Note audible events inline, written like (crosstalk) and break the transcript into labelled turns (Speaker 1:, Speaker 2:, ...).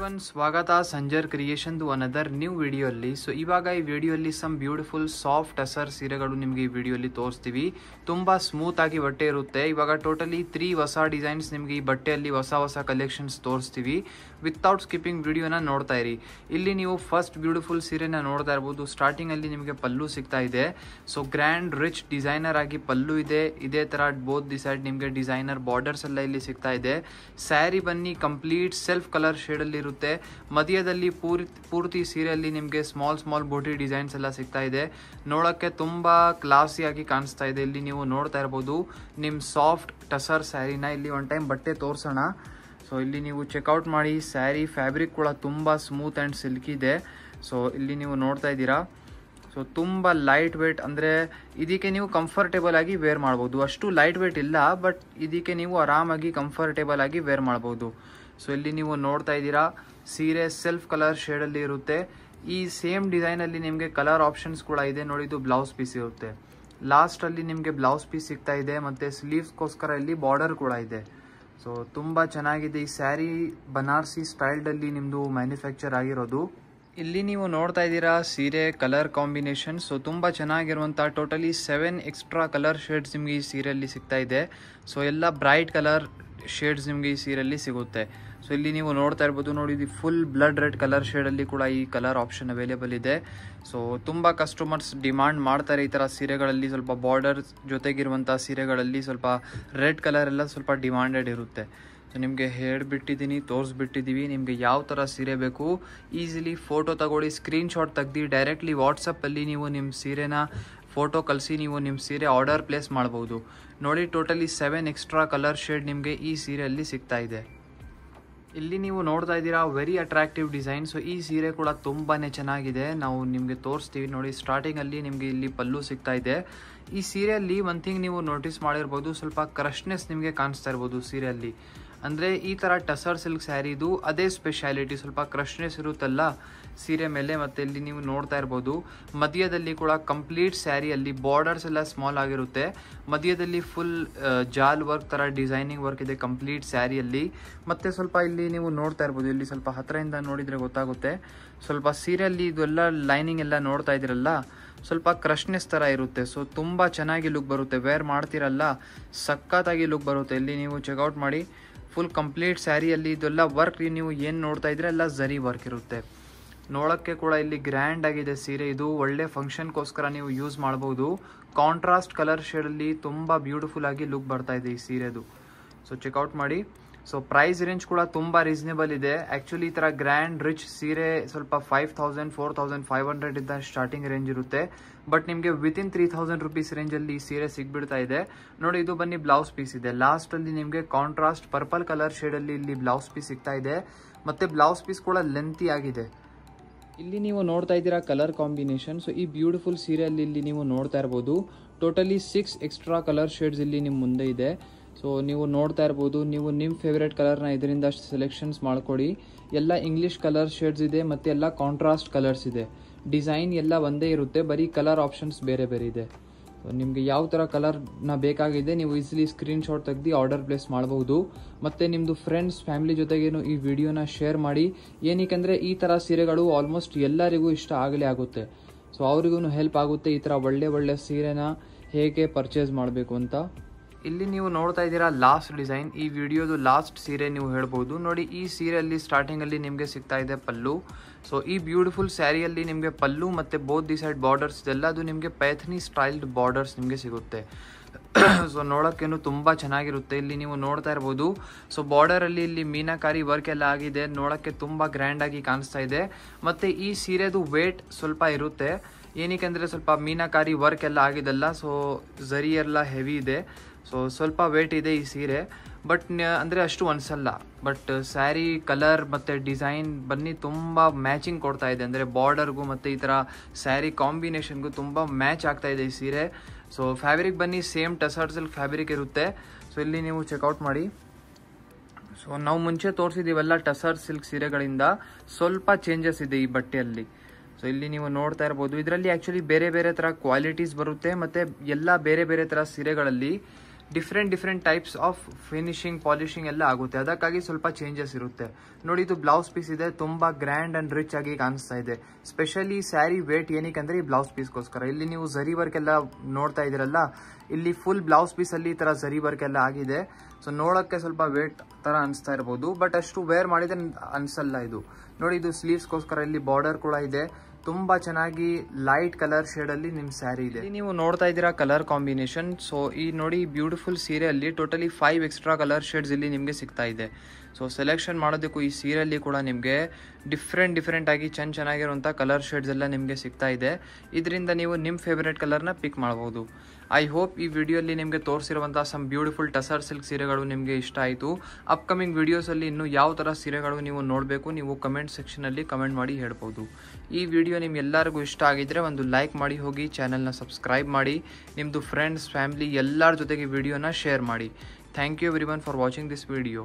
Speaker 1: everyone ಸ್ವಾಗತ ಸಂಜರ್ creation ದು ಅನದರ್ ನ್ಯೂ ವಿಡಿಯೋಲ್ಲಿ ಸೊ ಇವಾಗ ಈ ವಿಡಿಯೋಲ್ಲಿ ಸಮ್ ಬ್ಯೂಟಿಫುಲ್ ಸಾಫ್ಟ್ ಅಸರ್ ಸೀರೆಗಳು ನಿಮಗೆ ಈ ವಿಡಿಯೋಲಿ ತೋರಿಸ್ತೀವಿ ತುಂಬ ಆಗಿ ಬಟ್ಟೆ ಇರುತ್ತೆ ಇವಾಗ ಟೋಟಲಿ ತ್ರೀ ಹೊಸ ಡಿಸೈನ್ಸ್ ನಿಮಗೆ ಈ ಬಟ್ಟೆಯಲ್ಲಿ ಹೊಸ ಹೊಸ ಕಲೆಕ್ಷನ್ಸ್ ತೋರಿಸ್ತೀವಿ ವಿತೌಟ್ ಸ್ಕಿಪ್ಪಿಂಗ್ ವಿಡಿಯೋನ ನೋಡ್ತಾ ಇರಿ ಇಲ್ಲಿ ನೀವು ಫಸ್ಟ್ ಬ್ಯೂಟಿಫುಲ್ ಸೀರೆನ ನೋಡ್ತಾ ಇರ್ಬೋದು ಅಲ್ಲಿ ನಿಮಗೆ ಪಲ್ಲು ಸಿಗ್ತಾ ಇದೆ ಸೊ ಗ್ರ್ಯಾಂಡ್ ರಿಚ್ ಡಿಸೈನರ್ ಆಗಿ ಪಲ್ಲು ಇದೆ ಇದೇ ಥರ ಬೋತ್ ದಿ ಸೈಡ್ ನಿಮಗೆ ಡಿಸೈನರ್ ಬಾರ್ಡರ್ಸ್ ಎಲ್ಲ ಇಲ್ಲಿ ಸಿಗ್ತಾ ಇದೆ ಸ್ಯಾರಿ ಬನ್ನಿ ಕಂಪ್ಲೀಟ್ ಸೆಲ್ಫ್ ಕಲರ್ ಶೇಡ್ ಅಲ್ಲಿ ಇರುತ್ತೆ ಮಧ್ಯದಲ್ಲಿ ಪೂರ್ ಪೂರ್ತಿ ಸೀರೆಯಲ್ಲಿ ನಿಮಗೆ ಸ್ಮಾಲ್ ಸ್ಮಾಲ್ ಬೋಟಿ ಡಿಸೈನ್ಸ್ ಎಲ್ಲ ಸಿಗ್ತಾ ಇದೆ ನೋಡೋಕ್ಕೆ ತುಂಬ ಕ್ಲಾಸಿಯಾಗಿ ಕಾಣಿಸ್ತಾ ಇದೆ ಇಲ್ಲಿ ನೀವು ನೋಡ್ತಾ ಇರ್ಬೋದು ನಿಮ್ಮ ಸಾಫ್ಟ್ ಟಸರ್ ಸ್ಯಾರಿನ ಇಲ್ಲಿ ಒನ್ ಟೈಮ್ ಬಟ್ಟೆ ತೋರಿಸೋಣ ಸೊ ಇಲ್ಲಿ ನೀವು ಚೆಕ್ಔಟ್ ಮಾಡಿ ಸ್ಯಾರಿ ಫ್ಯಾಬ್ರಿಕ್ ಕೂಡ ತುಂಬ ಸ್ಮೂತ್ ಆ್ಯಂಡ್ ಸಿಲ್ಕ್ ಇದೆ ಸೊ ಇಲ್ಲಿ ನೀವು ನೋಡ್ತಾ ಇದ್ದೀರಾ ಸೊ ತುಂಬ ಲೈಟ್ ವೇಟ್ ಅಂದರೆ ಇದಕ್ಕೆ ನೀವು ಕಂಫರ್ಟೇಬಲ್ ಆಗಿ ವೇರ್ ಮಾಡ್ಬೋದು ಅಷ್ಟು ಲೈಟ್ ವೇಟ್ ಇಲ್ಲ ಬಟ್ ಇದಕ್ಕೆ ನೀವು ಆರಾಮಾಗಿ ಕಂಫರ್ಟೇಬಲ್ ಆಗಿ ವೇರ್ ಮಾಡ್ಬೋದು ಸೊ ಇಲ್ಲಿ ನೀವು ನೋಡ್ತಾ ಇದ್ದೀರಾ ಸೀರೆ ಸೆಲ್ಫ್ ಕಲರ್ ಶೇಡ್ ಅಲ್ಲಿ ಇರುತ್ತೆ ಈ ಸೇಮ್ ಡಿಸೈನ್ ಅಲ್ಲಿ ನಿಮಗೆ ಕಲರ್ ಆಪ್ಷನ್ಸ್ ಕೂಡ ಇದೆ ನೋಡಿ ಇದು ಬ್ಲೌಸ್ ಪೀಸ್ ಇರುತ್ತೆ ಅಲ್ಲಿ ನಿಮಗೆ ಬ್ಲೌಸ್ ಪೀಸ್ ಸಿಗ್ತಾ ಇದೆ ಮತ್ತು ಸ್ಲೀವ್ಸ್ಗೋಸ್ಕರ ಇಲ್ಲಿ ಬಾರ್ಡರ್ ಕೂಡ ಇದೆ ಸೊ ತುಂಬಾ ಚೆನ್ನಾಗಿದೆ ಈ ಸ್ಯಾರಿ ಬನಾರಸಿ ಅಲ್ಲಿ ನಿಮ್ಮದು ಮ್ಯಾನುಫ್ಯಾಕ್ಚರ್ ಆಗಿರೋದು ಇಲ್ಲಿ ನೀವು ನೋಡ್ತಾ ಇದ್ದೀರಾ ಸೀರೆ ಕಲರ್ ಕಾಂಬಿನೇಷನ್ ಸೊ ತುಂಬ ಚೆನ್ನಾಗಿರುವಂಥ totally seven extra colour shades ನಿಮಗೆ ಈ ಸೀರೆಯಲ್ಲಿ ಸಿಗ್ತಾ ಇದೆ ಸೊ ಎಲ್ಲ ಬ್ರೈಟ್ ಕಲರ್ ಶೇಡ್ಸ್ ನಿಮಗೆ ಈ ಸೀರೆಯಲ್ಲಿ ಸಿಗುತ್ತೆ ಸೊ ಇಲ್ಲಿ ನೀವು ನೋಡ್ತಾ ಇರ್ಬೋದು ನೋಡಿ ಇದು ಫುಲ್ ಬ್ಲಡ್ ರೆಡ್ ಕಲರ್ ಶೇಡಲ್ಲಿ ಕೂಡ ಈ ಕಲರ್ ಆಪ್ಷನ್ ಅವೈಲೇಬಲ್ ಇದೆ ಸೊ ತುಂಬ ಕಸ್ಟಮರ್ಸ್ ಡಿಮಾಂಡ್ ಮಾಡ್ತಾರೆ ಈ ಥರ ಸೀರೆಗಳಲ್ಲಿ ಸ್ವಲ್ಪ ಬಾರ್ಡರ್ ಜೊತೆಗಿರುವಂಥ ಸೀರೆಗಳಲ್ಲಿ ಸ್ವಲ್ಪ ರೆಡ್ ಕಲರ್ ಎಲ್ಲ ಸ್ವಲ್ಪ ಡಿಮಾಂಡೆಡ್ ಇರುತ್ತೆ ಸೊ ನಿಮಗೆ ಹೇಳಿಬಿಟ್ಟಿದ್ದೀನಿ ತೋರಿಸ್ಬಿಟ್ಟಿದ್ದೀವಿ ನಿಮಗೆ ಯಾವ ಥರ ಸೀರೆ ಬೇಕು ಈಸಿಲಿ ಫೋಟೋ ತಗೊಳ್ಳಿ ಸ್ಕ್ರೀನ್ಶಾಟ್ ತೆಗ್ದು ಡೈರೆಕ್ಟ್ಲಿ ವಾಟ್ಸಪ್ಪಲ್ಲಿ ನೀವು ನಿಮ್ಮ ಸೀರೆನ ಫೋಟೋ ಕಲಿಸಿ ನೀವು ನಿಮ್ಮ ಸೀರೆ ಆರ್ಡರ್ ಪ್ಲೇಸ್ ಮಾಡ್ಬೋದು ನೋಡಿ totally seven extra colour shade ನಿಮಗೆ ಈ ಸೀರೆಯಲ್ಲಿ ಸಿಗ್ತಾ ಇದೆ ಇಲ್ಲಿ ನೀವು ನೋಡ್ತಾ ಇದ್ದೀರಾ ವೆರಿ ಅಟ್ರಾಕ್ಟಿವ್ ಡಿಸೈನ್ ಸೊ ಈ ಸೀರೆ ಕೂಡ ತುಂಬಾ ಚೆನ್ನಾಗಿದೆ ನಾವು ನಿಮಗೆ ತೋರಿಸ್ತೀವಿ ನೋಡಿ ಸ್ಟಾರ್ಟಿಂಗಲ್ಲಿ ನಿಮಗೆ ಇಲ್ಲಿ ಪಲ್ಲು ಸಿಗ್ತಾ ಇದೆ ಈ ಸೀರೆಯಲ್ಲಿ ಒಂದು ಥಿಂಗ್ ನೀವು ನೋಟಿಸ್ ಮಾಡಿರ್ಬೋದು ಸ್ವಲ್ಪ ಕ್ರಶ್ನೆಸ್ ನಿಮಗೆ ಕಾಣಿಸ್ತಾ ಇರ್ಬೋದು ಸೀರೆಯಲ್ಲಿ ಅಂದರೆ ಈ ಥರ ಟಸರ್ ಸಿಲ್ಕ್ ಸ್ಯಾರಿದು ಅದೇ ಸ್ಪೆಷಾಲಿಟಿ ಸ್ವಲ್ಪ ಕ್ರಶ್ನೆಸ್ ಇರುತ್ತಲ್ಲ ಸೀರೆ ಮೇಲೆ ಮತ್ತು ಇಲ್ಲಿ ನೀವು ನೋಡ್ತಾ ಇರ್ಬೋದು ಮಧ್ಯದಲ್ಲಿ ಕೂಡ ಕಂಪ್ಲೀಟ್ ಸ್ಯಾರಿಯಲ್ಲಿ ಬಾರ್ಡರ್ಸ್ ಎಲ್ಲ ಸ್ಮಾಲ್ ಆಗಿರುತ್ತೆ ಮಧ್ಯದಲ್ಲಿ ಫುಲ್ ಜಾಲ್ ವರ್ಕ್ ಥರ ಡಿಸೈನಿಂಗ್ ವರ್ಕ್ ಇದೆ ಕಂಪ್ಲೀಟ್ ಸ್ಯಾರಿಯಲ್ಲಿ ಮತ್ತು ಸ್ವಲ್ಪ ಇಲ್ಲಿ ನೀವು ನೋಡ್ತಾ ಇರ್ಬೋದು ಇಲ್ಲಿ ಸ್ವಲ್ಪ ಹತ್ತಿರದಿಂದ ನೋಡಿದರೆ ಗೊತ್ತಾಗುತ್ತೆ ಸ್ವಲ್ಪ ಸೀರೆಯಲ್ಲಿ ಇದೆಲ್ಲ ಲೈನಿಂಗ್ ಎಲ್ಲ ನೋಡ್ತಾ ಇದ್ದೀರಲ್ಲ ಸ್ವಲ್ಪ ಕ್ರಶ್ನೆಸ್ ಥರ ಇರುತ್ತೆ ಸೊ ತುಂಬ ಚೆನ್ನಾಗಿ ಲುಕ್ ಬರುತ್ತೆ ವೇರ್ ಮಾಡ್ತಿರಲ್ಲ ಸಖತ್ತಾಗಿ ಲುಕ್ ಬರುತ್ತೆ ಇಲ್ಲಿ ನೀವು ಚೆಕ್ಔಟ್ ಮಾಡಿ ಫುಲ್ ಕಂಪ್ಲೀಟ್ ಸ್ಯಾರಿಯಲ್ಲಿ ಇದೆಲ್ಲ ವರ್ಕ್ ನೀವು ಏನು ನೋಡ್ತಾ ಇದ್ರೆ ಎಲ್ಲ ಝರಿ ವರ್ಕ್ ಇರುತ್ತೆ ನೋಡೋಕ್ಕೆ ಕೂಡ ಇಲ್ಲಿ ಗ್ರ್ಯಾಂಡ್ ಆಗಿದೆ ಸೀರೆ ಇದು ಒಳ್ಳೆ ಫಂಕ್ಷನ್ಗೋಸ್ಕರ ನೀವು ಯೂಸ್ ಮಾಡ್ಬೋದು ಕಾಂಟ್ರಾಸ್ಟ್ ಕಲರ್ ಶೇಡಲ್ಲಿ ತುಂಬ ಬ್ಯೂಟಿಫುಲ್ ಆಗಿ ಲುಕ್ ಬರ್ತಾ ಇದೆ ಈ ಸೀರೆದು ಸೊ ಚೆಕ್ಔಟ್ ಮಾಡಿ ಸೊ ಪ್ರೈಸ್ ರೇಂಜ್ ಕೂಡ ತುಂಬ ರೀಸನೇಬಲ್ ಇದೆ ಆ್ಯಕ್ಚುಲಿ ಈ ಥರ ಗ್ರ್ಯಾಂಡ್ ರಿಚ್ ಸೀರೆ ಸ್ವಲ್ಪ five thousand four thousand five ಇದ್ದ ಸ್ಟಾರ್ಟಿಂಗ್ ರೇಂಜ್ ಇರುತ್ತೆ ಬಟ್ ನಿಮಗೆ ವಿತಿನ್ ತ್ರೀ ತೌಸಂಡ್ ರುಪೀಸ್ ರೇಂಜಲ್ಲಿ ಈ ಸೀರೆ ಸಿಗ್ಬಿಡ್ತಾ ಇದೆ ನೋಡಿ ಇದು ಬನ್ನಿ ಬ್ಲೌಸ್ ಪೀಸ್ ಇದೆ ಲಾಸ್ಟಲ್ಲಿ ನಿಮಗೆ ಕಾಂಟ್ರಾಸ್ಟ್ ಪರ್ಪಲ್ ಕಲರ್ ಶೇಡಲ್ಲಿ ಇಲ್ಲಿ ಬ್ಲೌಸ್ ಪೀಸ್ ಸಿಗ್ತಾ ಇದೆ ಮತ್ತೆ ಬ್ಲೌಸ್ ಪೀಸ್ ಕೂಡ ಲೆಂತಿ ಆಗಿದೆ ಇಲ್ಲಿ ನೀವು ನೋಡ್ತಾ ಇದ್ದೀರಾ ಕಲರ್ ಕಾಂಬಿನೇಷನ್ ಸೊ ಈ ಬ್ಯೂಟಿಫುಲ್ ಸೀರೆಯಲ್ಲಿ ಇಲ್ಲಿ ನೀವು ನೋಡ್ತಾ ಇರ್ಬೋದು totally six extra colour shades ಇಲ್ಲಿ ನಿಮ್ಮ ಮುಂದೆ ಇದೆ ಸೊ ನೀವು ನೋಡ್ತಾ ಇರ್ಬೋದು ನೀವು ನಿಮ್ಮ ಫೇವ್ರೇಟ್ ಕಲರ್ನ ಇದರಿಂದ ಸೆಲೆಕ್ಷನ್ಸ್ ಮಾಡಿಕೊಡಿ ಎಲ್ಲ ಇಂಗ್ಲೀಷ್ ಕಲರ್ ಶೇಡ್ಸ್ ಇದೆ ಮತ್ತು ಎಲ್ಲ ಕಾಂಟ್ರಾಸ್ಟ್ ಕಲರ್ಸ್ ಇದೆ ಡಿಸೈನ್ ಎಲ್ಲ ಒಂದೇ ಇರುತ್ತೆ ಬರೀ ಕಲರ್ ಆಪ್ಷನ್ಸ್ ಬೇರೆ ಬೇರೆ ಇದೆ ನಿಮಗೆ ಯಾವ ಥರ ಕಲರ್ನ ಬೇಕಾಗಿದೆ ನೀವು ಈಸಿಲಿ ಸ್ಕ್ರೀನ್ಶಾಟ್ ತೆಗ್ದು ಆರ್ಡರ್ ಪ್ಲೇಸ್ ಮಾಡಬಹುದು ಮತ್ತು ನಿಮ್ಮದು ಫ್ರೆಂಡ್ಸ್ ಫ್ಯಾಮಿಲಿ ಜೊತೆಗೇನು ಈ ವಿಡಿಯೋನ ಶೇರ್ ಮಾಡಿ ಏನಕ್ಕೆ ಈ ಥರ ಸೀರೆಗಳು ಆಲ್ಮೋಸ್ಟ್ ಎಲ್ಲರಿಗೂ ಇಷ್ಟ ಆಗಲೇ ಆಗುತ್ತೆ ಸೊ ಅವ್ರಿಗೂ ಹೆಲ್ಪ್ ಆಗುತ್ತೆ ಈ ಥರ ಒಳ್ಳೆ ಒಳ್ಳೆ ಸೀರೆನ ಹೇಗೆ ಪರ್ಚೇಸ್ ಮಾಡಬೇಕು ಅಂತ ಇಲ್ಲಿ ನೀವು ನೋಡ್ತಾ ಇದ್ದೀರಾ ಲಾಸ್ಟ್ ಡಿಸೈನ್ ಈ ವಿಡಿಯೋದು ಲಾಸ್ಟ್ ಸೀರೆ ನೀವು ಹೇಳ್ಬೋದು ನೋಡಿ ಈ ಸ್ಟಾರ್ಟಿಂಗ್ ಅಲ್ಲಿ ನಿಮಗೆ ಸಿಗ್ತಾ ಇದೆ ಪಲ್ಲು ಸೊ ಈ ಬ್ಯೂಟಿಫುಲ್ ಸ್ಯಾರಿಯಲ್ಲಿ ನಿಮಗೆ ಪಲ್ಲು ಮತ್ತೆ ಬೋತ್ ದಿ ಸೈಡ್ ಬಾರ್ಡರ್ಸ್ ಎಲ್ಲದು ನಿಮಗೆ ಪೈಥನಿ ಸ್ಟೈಲ್ಡ್ ಬಾರ್ಡರ್ಸ್ ನಿಮಗೆ ಸಿಗುತ್ತೆ ಸೊ (coughs) ನೋಡೋಕ್ಕೇನು ತುಂಬ ಚೆನ್ನಾಗಿರುತ್ತೆ ಇಲ್ಲಿ ನೀವು ನೋಡ್ತಾ ಇರ್ಬೋದು ಸೊ ಬಾರ್ಡರಲ್ಲಿ ಇಲ್ಲಿ ಮೀನಾಕಾರಿ ವರ್ಕ್ ಎಲ್ಲ ಆಗಿದೆ ನೋಡೋಕ್ಕೆ ತುಂಬ ಗ್ರ್ಯಾಂಡಾಗಿ ಕಾಣಿಸ್ತಾ ಇದೆ ಮತ್ತು ಈ ಸೀರೆದು ವೇಟ್ ಸ್ವಲ್ಪ ಇರುತ್ತೆ ಏನಕ್ಕೆ ಅಂದರೆ ಸ್ವಲ್ಪ ಮೀನಾಕಾರಿ ವರ್ಕ್ ಎಲ್ಲ ಆಗಿದೆಲ್ಲ ಸೊ ಝರಿ ಎಲ್ಲ ಹೆವಿ ಇದೆ ಸೊ ಸ್ವಲ್ಪ ವೇಟ್ ಇದೆ ಈ ಸೀರೆ ಬಟ್ ಅಂದರೆ ಅಷ್ಟು ಅನಿಸಲ್ಲ ಬಟ್ ಸ್ಯಾರಿ ಕಲರ್ ಮತ್ತು ಡಿಸೈನ್ ಬನ್ನಿ ತುಂಬ ಮ್ಯಾಚಿಂಗ್ ಕೊಡ್ತಾ ಇದೆ ಅಂದರೆ ಬಾರ್ಡರ್ಗೂ ಮತ್ತು ಈ ಥರ ಸ್ಯಾರಿ ಕಾಂಬಿನೇಷನ್ಗೂ ತುಂಬ ಮ್ಯಾಚ್ ಆಗ್ತಾ ಇದೆ ಈ ಸೀರೆ ಸೊ ಫ್ಯಾಬ್ರಿಕ್ ಬನ್ನಿ ಸೇಮ್ ಸಿಲ್ಕ್ ಫ್ಯಾಬ್ರಿಕ್ ಇರುತ್ತೆ ಸೊ ಇಲ್ಲಿ ನೀವು ಚೆಕ್ಔಟ್ ಮಾಡಿ ಸೊ ನಾವು ಮುಂಚೆ ತೋರಿಸಿದ್ದೀವಲ್ಲ ಟಸರ್ ಸಿಲ್ಕ್ ಸೀರೆಗಳಿಂದ ಸ್ವಲ್ಪ ಚೇಂಜಸ್ ಇದೆ ಈ ಬಟ್ಟೆಯಲ್ಲಿ ಸೊ ಇಲ್ಲಿ ನೀವು ನೋಡ್ತಾ ಇರ್ಬೋದು ಇದರಲ್ಲಿ ಆ್ಯಕ್ಚುಲಿ ಬೇರೆ ಬೇರೆ ಥರ ಕ್ವಾಲಿಟೀಸ್ ಬರುತ್ತೆ ಮತ್ತು ಎಲ್ಲ ಬೇರೆ ಬೇರೆ ಥರ ಸೀರೆಗಳಲ್ಲಿ different different types of finishing polishing ಎಲ್ಲ ಆಗುತ್ತೆ ಅದಕ್ಕಾಗಿ ಸ್ವಲ್ಪ ಚೇಂಜಸ್ ಇರುತ್ತೆ ನೋಡಿ ಇದು ಬ್ಲೌಸ್ ಪೀಸ್ ಇದೆ ತುಂಬ ಗ್ರ್ಯಾಂಡ್ ಅಂಡ್ ರಿಚ್ ಆಗಿ ಕಾಣಿಸ್ತಾ ಇದೆ ಸ್ಪೆಷಲಿ ಸ್ಯಾರಿ ವೇಟ್ ಏನಕ್ಕೆ ಈ ಬ್ಲೌಸ್ ಪೀಸ್ಗೋಸ್ಕರ ಇಲ್ಲಿ ನೀವು ಝರಿ ವರ್ಕ್ ಎಲ್ಲ ನೋಡ್ತಾ ಇದ್ದೀರಲ್ಲ ಇಲ್ಲಿ ಫುಲ್ ಬ್ಲೌಸ್ ಅಲ್ಲಿ ಈ ಥರ ಝರಿ ವರ್ಕ್ ಎಲ್ಲ ಆಗಿದೆ ಸೊ ನೋಡೋಕ್ಕೆ ಸ್ವಲ್ಪ ವೇಟ್ ಥರ ಅನಿಸ್ತಾ ಇರ್ಬೋದು ಬಟ್ ಅಷ್ಟು ವೇರ್ ಮಾಡಿದ್ರೆ ಅನಿಸಲ್ಲ ಇದು ನೋಡಿ ಇದು ಸ್ಲೀವ್ಸ್ಗೋಸ್ಕರ ಇಲ್ಲಿ ಬಾರ್ಡರ್ ಕೂಡ ಇದೆ ತುಂಬಾ ಚೆನ್ನಾಗಿ ಲೈಟ್ ಕಲರ್ ಶೇಡ್ ಅಲ್ಲಿ ನಿಮ್ ಸ್ಯಾರಿ ಇದೆ ನೀವು ನೋಡ್ತಾ ಇದ್ದೀರಾ ಕಲರ್ ಕಾಂಬಿನೇಷನ್ ಸೊ ಈ ನೋಡಿ ಬ್ಯೂಟಿಫುಲ್ ಅಲ್ಲಿ totally five extra colour shades ಇಲ್ಲಿ ನಿಮ್ಗೆ ಸಿಗ್ತಾ ಇದೆ ಸೊ ಸೆಲೆಕ್ಷನ್ ಮಾಡೋದಕ್ಕೂ ಈ ಸೀರೆಯಲ್ಲಿ ಕೂಡ ನಿಮಗೆ ಡಿಫ್ರೆಂಟ್ ಡಿಫ್ರೆಂಟ್ ಆಗಿ ಚೆನ್ನ ಚೆನ್ನಾಗಿರುವಂಥ ಕಲರ್ ಶೇಡ್ಸ್ ಎಲ್ಲ ನಿಮಗೆ ಸಿಗ್ತಾ ಇದೆ ಇದರಿಂದ ನೀವು ನಿಮ್ಮ ಫೇವ್ರೇಟ್ ಕಲರ್ನ ಪಿಕ್ ಮಾಡ್ಬೋದು ಐ ಹೋಪ್ ಈ ವಿಡಿಯೋಲ್ಲಿ ನಿಮಗೆ ತೋರಿಸಿರುವಂಥ ಸಮ್ ಬ್ಯೂಟಿಫುಲ್ ಟಸರ್ ಸಿಲ್ಕ್ ಸೀರೆಗಳು ನಿಮಗೆ ಇಷ್ಟ ಆಯಿತು ಅಪ್ಕಮಿಂಗ್ ವಿಡಿಯೋಸಲ್ಲಿ ಇನ್ನೂ ಯಾವ ಥರ ಸೀರೆಗಳು ನೀವು ನೋಡಬೇಕು ನೀವು ಕಮೆಂಟ್ ಸೆಕ್ಷನಲ್ಲಿ ಕಮೆಂಟ್ ಮಾಡಿ ಹೇಳ್ಬೋದು ಈ ವಿಡಿಯೋ ನಿಮ್ಗೆಲ್ಲರಿಗೂ ಇಷ್ಟ ಆಗಿದ್ದರೆ ಒಂದು ಲೈಕ್ ಮಾಡಿ ಹೋಗಿ ಚಾನಲ್ನ ಸಬ್ಸ್ಕ್ರೈಬ್ ಮಾಡಿ ನಿಮ್ಮದು ಫ್ರೆಂಡ್ಸ್ ಫ್ಯಾಮಿಲಿ ಎಲ್ಲರ ಜೊತೆಗೆ ವಿಡಿಯೋನ ಶೇರ್ ಮಾಡಿ thank you every for watching this video